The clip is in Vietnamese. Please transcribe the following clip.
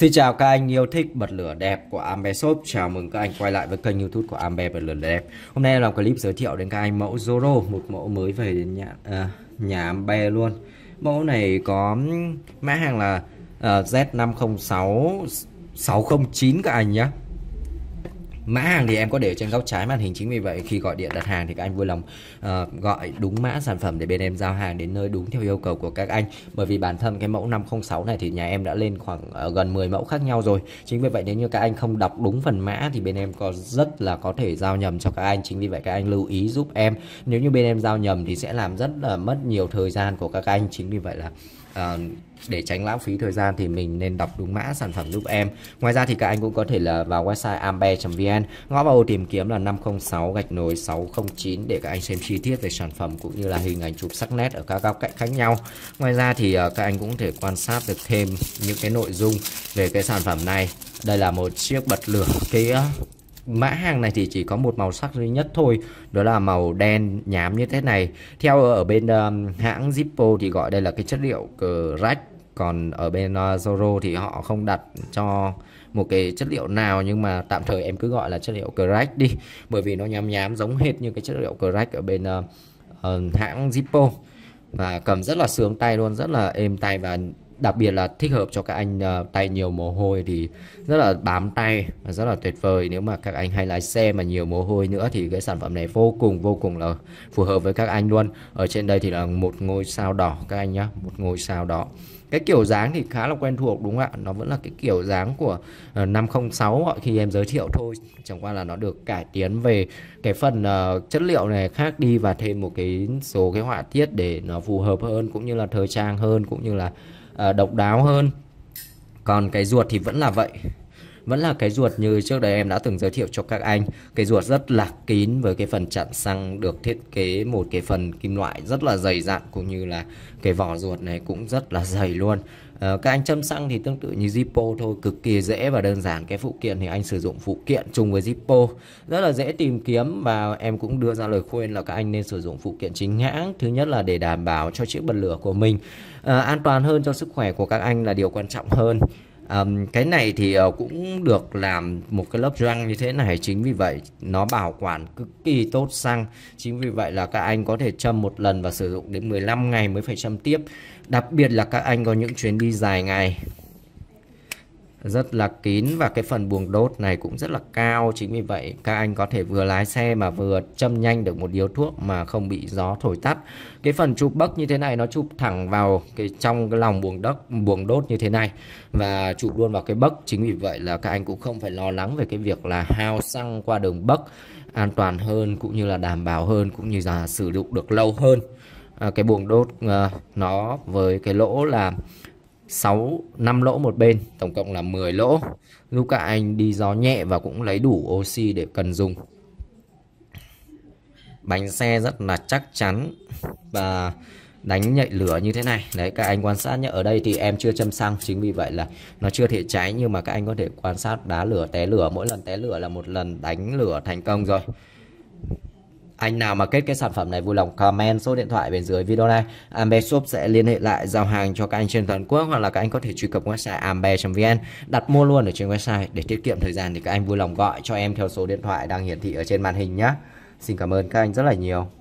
Xin chào các anh yêu thích bật lửa đẹp của Ambe Shop Chào mừng các anh quay lại với kênh youtube của Ambe bật lửa đẹp Hôm nay em làm clip giới thiệu đến các anh mẫu Zoro Một mẫu mới về đến nhà, à, nhà Ambe luôn Mẫu này có mã hàng là à, Z506 609 các anh nhé mã hàng thì em có để trên góc trái màn hình chính vì vậy khi gọi điện đặt hàng thì các anh vui lòng uh, gọi đúng mã sản phẩm để bên em giao hàng đến nơi đúng theo yêu cầu của các anh bởi vì bản thân cái mẫu 506 này thì nhà em đã lên khoảng uh, gần 10 mẫu khác nhau rồi chính vì vậy nếu như các anh không đọc đúng phần mã thì bên em có rất là có thể giao nhầm cho các anh chính vì vậy các anh lưu ý giúp em nếu như bên em giao nhầm thì sẽ làm rất là mất nhiều thời gian của các anh chính vì vậy là à, để tránh lãng phí thời gian thì mình nên đọc đúng mã sản phẩm giúp em. Ngoài ra thì các anh cũng có thể là vào website ambe.vn, ngõ vào ô tìm kiếm là 506 gạch nối 609 để các anh xem chi tiết về sản phẩm cũng như là hình ảnh chụp sắc nét ở các góc cạnh khác nhau. Ngoài ra thì ờ, các anh cũng có thể quan sát được thêm những cái nội dung về cái sản phẩm này. Đây là một chiếc bật lửa kia mã hàng này thì chỉ có một màu sắc duy nhất thôi đó là màu đen nhám như thế này theo ở bên um, hãng Zippo thì gọi đây là cái chất liệu rách còn ở bên uh, Zoro thì họ không đặt cho một cái chất liệu nào nhưng mà tạm thời em cứ gọi là chất liệu crack đi bởi vì nó nhám nhám giống hệt như cái chất liệu crack ở bên uh, um, hãng Zippo và cầm rất là sướng tay luôn rất là êm tay và đặc biệt là thích hợp cho các anh uh, tay nhiều mồ hôi thì rất là bám tay và rất là tuyệt vời nếu mà các anh hay lái xe mà nhiều mồ hôi nữa thì cái sản phẩm này vô cùng vô cùng là phù hợp với các anh luôn ở trên đây thì là một ngôi sao đỏ các anh nhá một ngôi sao đỏ cái kiểu dáng thì khá là quen thuộc đúng không ạ nó vẫn là cái kiểu dáng của uh, 506 gọi khi em giới thiệu thôi chẳng qua là nó được cải tiến về cái phần uh, chất liệu này khác đi và thêm một cái số cái họa tiết để nó phù hợp hơn cũng như là thời trang hơn cũng như là Ờ, độc đáo hơn còn cái ruột thì vẫn là vậy vẫn là cái ruột như trước đây em đã từng giới thiệu cho các anh cái ruột rất là kín với cái phần chặn xăng được thiết kế một cái phần kim loại rất là dày dặn cũng như là cái vỏ ruột này cũng rất là dày luôn ờ, các anh châm xăng thì tương tự như Zippo thôi cực kỳ dễ và đơn giản cái phụ kiện thì anh sử dụng phụ kiện chung với Zippo rất là dễ tìm kiếm và em cũng đưa ra lời khuyên là các anh nên sử dụng phụ kiện chính hãng thứ nhất là để đảm bảo cho chiếc bật lửa của mình à, an toàn hơn cho sức khỏe của các anh là điều quan trọng hơn À, cái này thì ờ, cũng được làm một cái lớp răng như thế này chính vì vậy nó bảo quản cực kỳ tốt xăng chính vì vậy là các anh có thể châm một lần và sử dụng đến 15 ngày mới phải châm tiếp đặc biệt là các anh có những chuyến đi dài ngày rất là kín và cái phần buồng đốt này cũng rất là cao chính vì vậy các anh có thể vừa lái xe mà vừa châm nhanh được một điếu thuốc mà không bị gió thổi tắt cái phần chụp bấc như thế này nó chụp thẳng vào cái trong cái lòng buồng đốt, buồng đốt như thế này và chụp luôn vào cái bấc chính vì vậy là các anh cũng không phải lo lắng về cái việc là hao xăng qua đường bấc an toàn hơn cũng như là đảm bảo hơn cũng như là sử dụng được lâu hơn à, cái buồng đốt à, nó với cái lỗ là 6 5 lỗ một bên, tổng cộng là 10 lỗ. Lúc cả anh đi gió nhẹ và cũng lấy đủ oxy để cần dùng. Bánh xe rất là chắc chắn và đánh nhạy lửa như thế này. Đấy các anh quan sát nhé, ở đây thì em chưa châm xăng chính vì vậy là nó chưa thể cháy nhưng mà các anh có thể quan sát đá lửa té lửa, mỗi lần té lửa là một lần đánh lửa thành công rồi. Anh nào mà kết cái sản phẩm này vui lòng comment số điện thoại bên dưới video này. Ambe Shop sẽ liên hệ lại giao hàng cho các anh trên toàn quốc hoặc là các anh có thể truy cập website ambe.vn đặt mua luôn ở trên website để tiết kiệm thời gian thì các anh vui lòng gọi cho em theo số điện thoại đang hiển thị ở trên màn hình nhé. Xin cảm ơn các anh rất là nhiều.